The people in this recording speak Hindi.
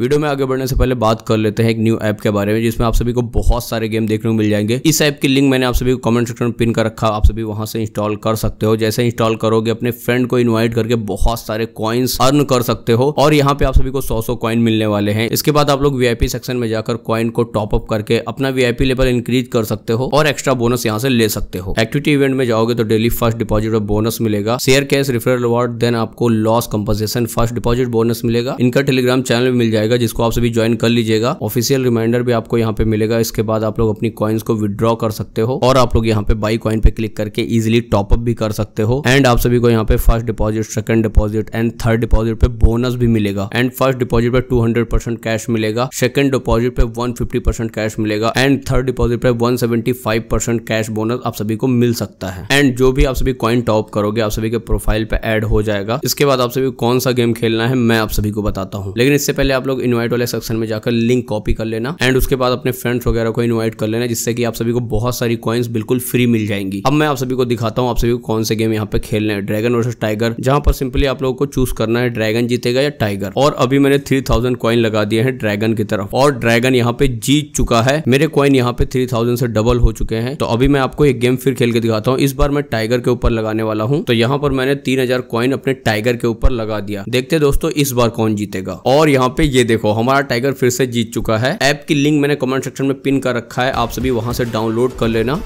वीडियो में आगे बढ़ने से पहले बात कर लेते हैं एक न्यू ऐप के बारे में जिसमें आप सभी को बहुत सारे गेम देखने को मिल जाएंगे इस ऐप की लिंक मैंने आप सभी को कमेंट सेक्शन में पिन कर रखा आप सभी वहां से इंस्टॉल कर सकते हो जैसे इंस्टॉल करोगे अपने फ्रेंड को इन्वाइट करके बहुत सारे कॉइन्स अर्न कर सकते हो और यहाँ पे आप सभी को सौ सौ कॉइन मिलने वाले हैं इसके बाद आप लोग वीआईपी सेक्शन में जाकर कॉइन को टॉपअप करके अपना वीआईपी लेवल इंक्रीज कर सकते हो और एक्स्ट्रा बोनस यहाँ से ले सकते हो एक्टिविटी इवेंट में जाओगे तो डेली फर्स्ट डिपॉजिट और बोनस मिलेगा share cash referral award then आपको loss compensation first deposit bonus मिलेगा इनका टेलीग्राम चैनल मिल जाएगा जाएगा जिसको आप सभी ज्वाइन कर लीजिएगा ऑफिशियल रिमाइंडर भी आपको यहाँ पे मिलेगा इसके बाद आप लोग अपनी कॉइन्स को विद्रॉ कर सकते हो और आप लोग यहाँ पे बाई कॉइन पे क्लिक करके इजिली टॉपअप भी कर सकते हो एंड आप सभी को यहाँ पे first deposit second deposit and third deposit पे बोनस भी मिलेगा एंड फर्स्ट डिपॉजिट पे टू परसेंट कैश मिलेगा सेकंड डिपॉजिट पे वन परसेंट कैश मिलेगा एंड थर्ड डिपॉजिट पे वन परसेंट कैश बोनस आप सभी को मिल सकता है एंड जो भी आप सभी कॉइन टॉप करोगे आप सभी के प्रोफाइल पे एड हो जाएगा इसके बाद आप सभी कौन सा गेम खेलना है मैं आप सभी को बताता हूँ लेकिन इससे पहले आप लोग लोग इन्वाइट वाले सेक्शन में जाकर लिंक कॉपी कर लेना एंड उसके बाद अपने फ्रेंड्स वगैरह को इन्वाइट कर लेना जिससे कि आप सभी को बहुत सारी कॉइन्स बिल्कुल फ्री मिल जाएंगी अब मैं आप सभी को दिखाता हूँ आप सभी को कौन से गेम यहाँ पे खेलने हैं ड्रैगन वर्सेस टाइगर जहां पर सिंपली आप लोगों को चूज करना है ड्रैगन जीतेगा या टाइगर और अभी मैंने थ्री थाउजेंड कॉइन लगा दिए हैं ड्रैगन की तरफ और ड्रैगन यहाँ पे जीत चुका है मेरे कॉइन यहाँ पे थ्री थाउजेंड से डबल हो चुके हैं तो अभी मैं आपको एक गेम फिर खेल के दिखाता हूँ इस बार मैं टाइगर के ऊपर लगाने वाला हूँ तो यहाँ पर मैंने तीन हजार कॉइन अपने टाइगर के ऊपर लगा दिया देखते दोस्तों इस बार कौन जीतेगा और यहाँ पे ये देखो हमारा टाइगर फिर से जीत चुका है ऐप की लिंक मैंने कमेंट सेक्शन में पिन कर रखा है आप सभी वहां से डाउनलोड कर लेना